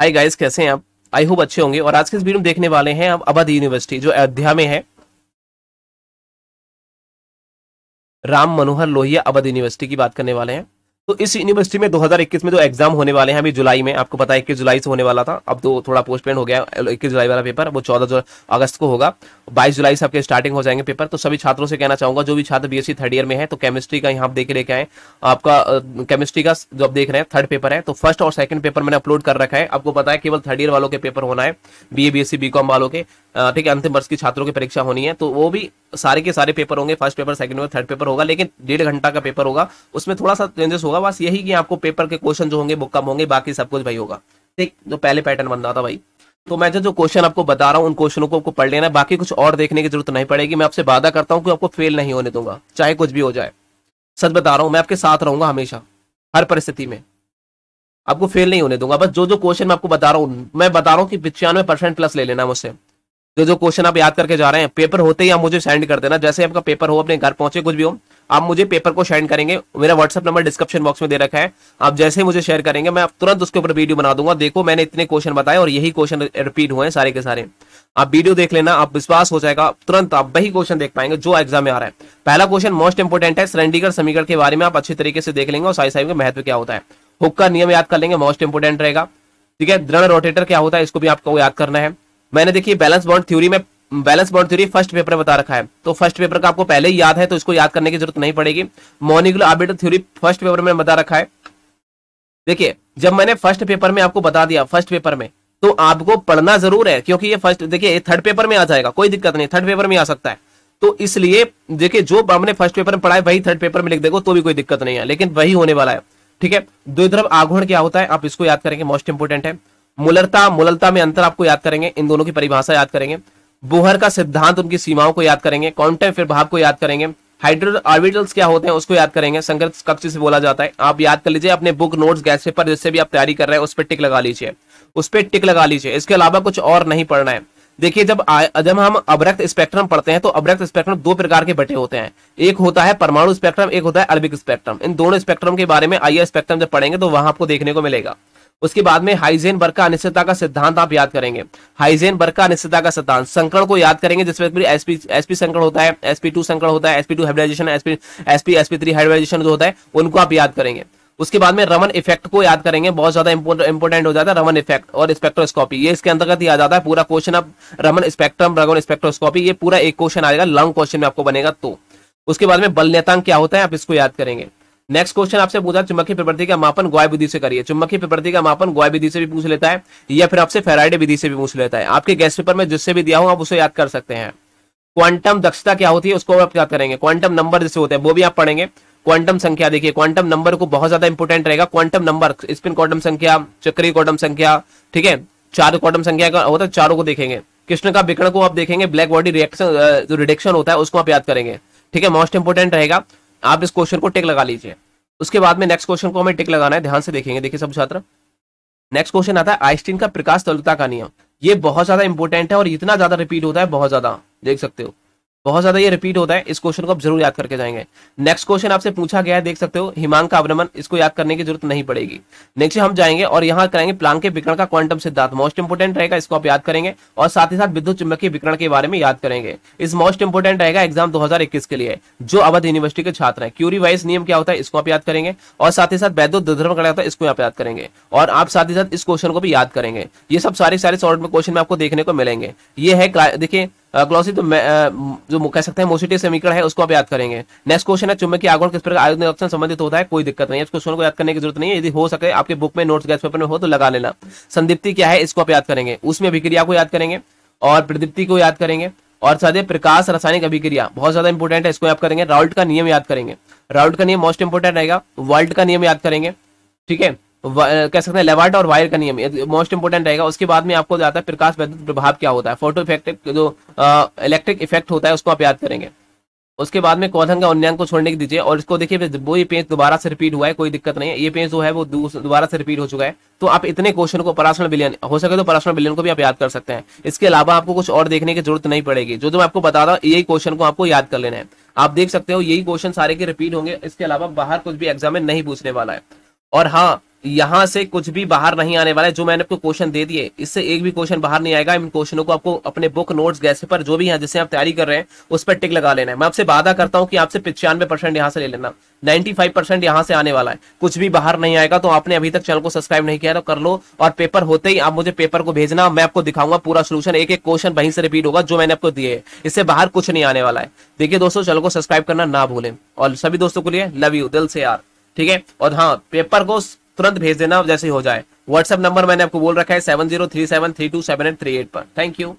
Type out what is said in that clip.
hi guys कैसे हैं आप आई होप अच्छे होंगे और आज के इस वीडियो में देखने वाले हैं आप अवध यूनिवर्सिटी जो अयोध्या में है राम मनोहर लोहिया अवध यूनिवर्सिटी की बात करने वाले हैं तो इस यूनिवर्सिटी में 2021 में जो एग्जाम होने वाले हैं अभी जुलाई में आपको पता है इक्कीस जुलाई से होने वाला था अब तो थोड़ा पोस्टपेंड हो गया इक्कीस जुलाई वाला पेपर वो चौदह अगस्त को होगा बाईस जुलाई से आपके स्टार्टिंग हो जाएंगे पेपर तो सभी छात्रों से कहना चाहूंगा जो भी छात्र बीएससी थर्ड ईयर में है तो केमिस्ट्री का यहाँ आप देख लेके आए आपका केमिस्ट्री का जो आप देख रहे हैं थर्ड पेपर है तो फर्स्ट और सेकंड पेपर मैंने अपलोड कर रखा है आपको पता है केवल थर्ड ईयर वालों के पेपर होना है बी ए बी एस वालों के ठीक है अंतिम वर्ष की छात्रों की परीक्षा होनी है तो वो भी सारे के सारे पेपर होंगे first paper second paper third paper होगा लेकिन डेढ़ घंटा का पेपर होगा उसमें थोड़ा सा चेंजेस होगा बस यही कि आपको पेपर के क्वेश्चन जो होंगे वो कम होंगे बाकी सब कुछ भाई होगा ठीक जो पहले पैटर्न बन रहा था भाई तो मैं जो जो क्वेश्चन आपको बता रहा हूँ उन क्वेश्चनों को आपको पढ़ लेना है बाकी कुछ और देखने की जरूरत नहीं पड़ेगी मैं आपसे वादा करता हूँ कि आपको फेल नहीं होने दूंगा चाहे कुछ भी हो जाए सच बता रहा हूँ मैं आपके साथ रहूंगा हमेशा हर परिस्थिति में आपको फेल नहीं होने दूंगा बस जो जो क्वेश्चन मैं आपको बता रहा हूँ मैं बता रहा हूँ कि पिचानवे परसेंट प्लस ले लेना मुझसे जो जो क्वेश्चन आप याद करके जा रहे हैं पेपर होते ही आप मुझे सेंड कर देना जैसे आपका पेपर हो अपने घर पहुंचे कुछ भी हो आप मुझे पेपर को सेंड करेंगे मेरा व्हाट्सअप नंबर डिस्क्रिप्शन बॉक्स में दे रखा है आप जैसे मुझे शेयर करेंगे मैं तुरंत उसके ऊपर वीडियो बना दूंगा देखो मैंने इतने क्वेश्चन बताए और यही क्वेश्चन रिपीट हुए हैं सारे के सारे आप वीडियो देख लेना आप विश्वास हो जाएगा तुरंत आप वही क्वेश्चन देख पाएंगे जो एग्जाम में आ रहा है पहला क्वेश्चन मोस्ट इंपोर्टेंट है सरेंडीगढ़ समीकरण के बारे में आप अच्छे तरीके से देख लेंगे और साई साहब का महत्व क्या होता है हुक का नियम याद कर लेंगे मोस्ट इंपोर्टेंट रहेगा ठीक है दृढ़ रोटेटर क्या होता है इसको भी आपको याद करना है मैंने देखिए बैलेंस बॉन्ड थ्योरी में valence bond theory first paper बता रखा है तो फर्स्ट पेपर का आपको पहले ही याद है तो इसको याद करने की जरूरत नहीं पड़ेगी molecular orbital theory first paper में बता रखा है देखिए जब मैंने फर्स्ट पेपर में आपको बता दिया फर्स्ट पेपर में तो आपको पढ़ना जरूर है क्योंकि ये फर्स्ट देखिए थर्ड पेपर में आ जाएगा कोई दिक्कत नहीं थर्ड पेपर में आ सकता है तो इसलिए देखिए जो हमने फर्स्ट पेपर में पढ़ा है वही थर्ड पेपर में लिख देगा तो भी कोई दिक्कत नहीं है लेकिन वही होने वाला है ठीक है दो तरफ आघूर्ण क्या होता है आप इसको याद करेंगे मोस्ट इंपोर्टेंट है मुलरता मुलरता में अंतर आपको याद करेंगे इन दोनों की परिभाषा याद करेंगे बोहर का सिद्धांत उनकी सीमाओं को याद करेंगे क्वांटम फिर भाव को याद करेंगे हाइड्रो ऑर्बिटल्स क्या होते हैं उसको याद करेंगे संकृत कक्ष से बोला जाता है आप याद कर लीजिए अपने बुक नोट्स गैस पेपर जिससे भी आप तैयारी कर रहे हैं उस पर टिक लगा लीजिए उस पर टिक लगा लीजिए इसके अलावा कुछ और नहीं पढ़ना है देखिए जब जब हम अभ्रक्त स्पेक्ट्रम पढ़ते हैं तो अब्रक्त स्पेक्ट्रम दो प्रकार के बटे होते हैं एक होता है परमाणु स्पेक्ट्रम एक होता है अरबिक स्पेक्ट्रम इन दोनों स्पेक्ट्रम के बारे में आइए स्पेक्ट्रम जब पढ़ेंगे तो वहां आपको देखने को मिलेगा उसके बाद में हाइजेन का अनिश्चितता का सिद्धांत आप याद करेंगे हाइजेन बर्का अनिश्चितता का सिद्धांत संकरण को याद करेंगे जिसमें एसपी एसपी संकरण होता है एसपी टू संकरण होता है SP two hybridisation SP SP SP three hybridisation जो होता है उनको आप याद करेंगे उसके बाद में रमन इफेक्ट को याद करेंगे बहुत ज्यादा इंपोर्टेंट हो जाता है रमन इफेक्ट और स्पेक्ट्रोस्कोपी ये इसके अंतर्गत ही आ जाता है पूरा क्वेश्चन अब रमन स्पेक्ट्रम रमन स्पेक्ट्रोस्कोपी ये पूरा एक क्वेश्चन आएगा लॉन्ग क्वेश्चन में आपको बनेगा तो उसके बाद में बल नेतांग क्या होता है आप इसको याद करेंगे नेक्स्ट क्वेश्चन आपसे पूछा चुम्बकीय प्रवृत्ति का मापन गोय विधि से करिए चुम्बकीय प्रवृत्ति का मापन गोय विधि से भी पूछ लेता है या फिर आपसे फेराइडे विधि से भी पूछ लेता है आपके गैस पेपर में जिससे भी दिया हो आप उसे याद कर सकते हैं क्वांटम दक्षता क्या होती है उसको आप याद करेंगे क्वांटम नंबर जैसे होते हैं वो भी आप पढ़ेंगे क्वांटम संख्या देखिए क्वांटम नंबर को बहुत ज्यादा इंपोर्टेंट रहेगा क्वांटम नंबर स्पिन क्वांटम संख्या चक्रीय क्वांटम संख्या ठीक है चार क्वांटम संख्या का होता है चारों को देखेंगे कृष्ण का विकरण को आप देखेंगे ब्लैक बॉडी रिएक्शन जो रिडक्शन होता है उसको आप याद करेंगे ठीक है मोस्ट इंपोर्टेंट रहेगा आप इस क्वेश्चन को टिक लगा लीजिए उसके बाद में नेक्स्ट क्वेश्चन को हमें टिक लगाना है ध्यान से देखेंगे देखिए सब छात्र नेक्स्ट क्वेश्चन आता है आइस्टीन का प्रकाश तलता का नियम ये बहुत ज्यादा इंपॉर्टेंट है और इतना ज्यादा रिपीट होता है बहुत ज्यादा देख सकते हो बहुत ज्यादा ये रिपीट होता है इस क्वेश्चन को आप जरूर याद करके जाएंगे नेक्स्ट क्वेश्चन आपसे पूछा गया है देख सकते हो हिमांक का अवनमन इसको याद करने की जरूरत नहीं पड़ेगी नेक्स्ट हम जाएंगे और यहाँ करेंगे प्लांग के विकरण का क्वांटम सिद्धांत मोस्ट इंपोर्टेंट रहेगा इसको आप याद करेंगे और साथ ही साथ विद्युत चुंबकीय विकरण के बारे में याद करेंगे इस मोस्ट इंपोर्टेंट रहेगा एग्जाम दो के लिए जो अवध यूनिवर्सिटी के छात्र है क्यूरी वाइज नियम क्या होता है इसको आप याद करेंगे और साथ ही साथ वैद्युत दुर्धर्म कड़ा होता है इसको आप याद करेंगे और आप साथ ही साथ इस क्वेश्चन को भी याद करेंगे ये सब सारे सारे शॉर्ट में क्वेश्चन में आपको देखने को मिलेंगे ये है देखिए ग्लॉसी तो जो कह सकते हैं मोसिटी समीकरण है उसको आप याद करेंगे नेक्स्ट क्वेश्चन है चुम्बकीय आगुण किस प्रकार आयोजन ऑप्शन संबंधित होता है कोई दिक्कत नहीं है इस क्वेश्चन को याद करने की जरूरत नहीं है यदि हो सके आपके बुक में नोट्स गैस पेपर में हो तो लगा लेना संदिप्ति क्या है इसको आप याद करेंगे उसमें अभिक्रिया को याद करेंगे और प्रदीप्ति को याद करेंगे और साथ ही प्रकाश रासायनिक अभिक्रिया बहुत ज्यादा इंपॉर्टेंट है इसको याद करेंगे राउल्ट का नियम याद करेंगे राउल्ट का नियम मोस्ट इंपॉर्टेंट रहेगा वर्ल्ड का नियम याद करेंगे ठीक है कह सकते हैं लेवाट और वायर का नियम मोस्ट इंपोर्टेंट रहेगा उसके बाद में आपको जाता है प्रकाश वैद्युत प्रभाव क्या होता है फोटो इफेक्ट जो इलेक्ट्रिक इफेक्ट होता है उसको आप याद करेंगे उसके बाद में कौधन का उन्नयन को छोड़ने के दीजिए और इसको देखिए वो ये पेज दोबारा से रिपीट हुआ है कोई दिक्कत नहीं है ये पेज जो है वो दोबारा से रिपीट हो चुका है तो आप इतने क्वेश्चन को परासरण बिलियन हो सके तो परासरण बिलियन को भी आप याद कर सकते हैं इसके अलावा आपको कुछ और देखने की जरूरत नहीं पड़ेगी जो जो मैं आपको बता रहा हूँ यही क्वेश्चन को आपको याद कर लेना है आप देख सकते हो यही क्वेश्चन सारे के रिपीट होंगे इसके अलावा बाहर कुछ भी एग्जाम में नहीं पूछने वाला है और हाँ यहाँ से कुछ भी बाहर नहीं आने वाला है जो मैंने आपको क्वेश्चन दे दिए इससे एक भी क्वेश्चन बाहर नहीं आएगा इन क्वेश्चनों को आपको अपने बुक नोट्स गैस पर जो भी यहाँ जिससे आप तैयारी कर रहे हैं उस पर टिक लगा लेना है मैं आपसे वादा करता हूं कि आपसे पिचानवे परसेंट यहां से ले लेना नाइन्टी फाइव परसेंट यहां से आने वाला है कुछ भी बाहर नहीं आएगा तो आपने अभी तक चैनल को सब्सक्राइब नहीं किया तो कर लो और पेपर होते ही आप मुझे पेपर को भेजना मैं आपको दिखाऊंगा पूरा सोल्यूशन एक एक क्वेश्चन वहीं से रिपीट होगा जो मैंने आपको दिए इससे बाहर कुछ नहीं आने वाला है देखिए दोस्तों चैनल को सब्सक्राइब करना ना भूलें और सभी दोस्तों के लिए लव यू दिल से यार ठीक है और हाँ पेपर को तुरंत भेज देना जैसे ही हो जाए व्हाट्सएप नंबर मैंने आपको बोल रखा है seven zero three seven three two seven eight three eight पर थैंक यू